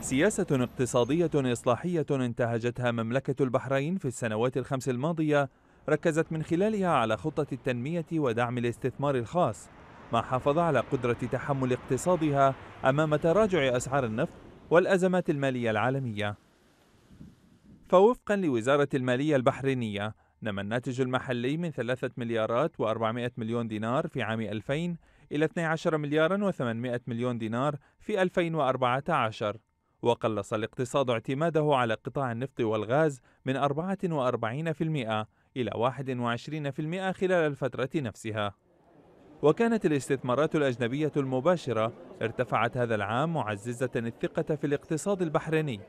سياسة اقتصادية إصلاحية انتهجتها مملكة البحرين في السنوات الخمس الماضية ركزت من خلالها على خطة التنمية ودعم الاستثمار الخاص ما حافظ على قدرة تحمل اقتصادها أمام تراجع أسعار النفط والأزمات المالية العالمية فوفقا لوزارة المالية البحرينية نما الناتج المحلي من 3 مليارات و400 مليون دينار في عام 2000 إلى 12 مليارا و800 مليون دينار في 2014 وقلص الاقتصاد اعتماده على قطاع النفط والغاز من 44% إلى 21% خلال الفترة نفسها وكانت الاستثمارات الأجنبية المباشرة ارتفعت هذا العام معززة الثقة في الاقتصاد البحريني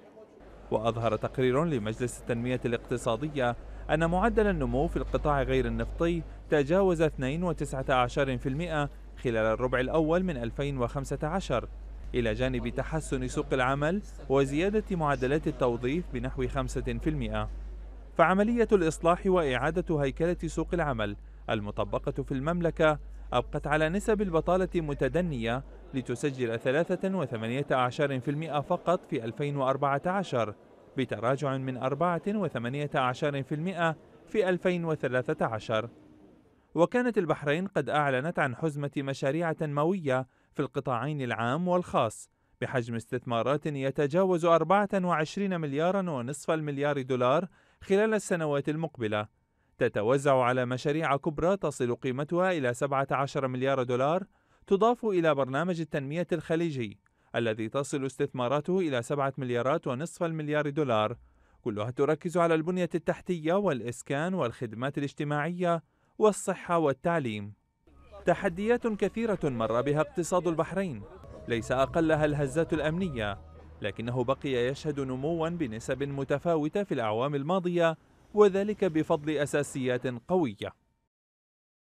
وأظهر تقرير لمجلس التنمية الاقتصادية أن معدل النمو في القطاع غير النفطي تجاوز 2.19% خلال الربع الأول من 2015 إلى جانب تحسن سوق العمل وزيادة معدلات التوظيف بنحو 5% فعملية الإصلاح وإعادة هيكلة سوق العمل المطبقة في المملكة أبقت على نسب البطالة متدنية لتسجل 3.18% فقط في 2014 بتراجع من 4.18% في 2013 وكانت البحرين قد أعلنت عن حزمة مشاريع تنموية في القطاعين العام والخاص بحجم استثمارات يتجاوز 24 مليارا ونصف المليار دولار خلال السنوات المقبلة تتوزع على مشاريع كبرى تصل قيمتها إلى 17 مليار دولار تضاف إلى برنامج التنمية الخليجي الذي تصل استثماراته إلى 7 مليارات ونصف المليار دولار كلها تركز على البنية التحتية والإسكان والخدمات الاجتماعية والصحة والتعليم تحديات كثيرة مر بها اقتصاد البحرين ليس أقلها الهزات الأمنية لكنه بقي يشهد نموا بنسب متفاوتة في الأعوام الماضية وذلك بفضل أساسيات قوية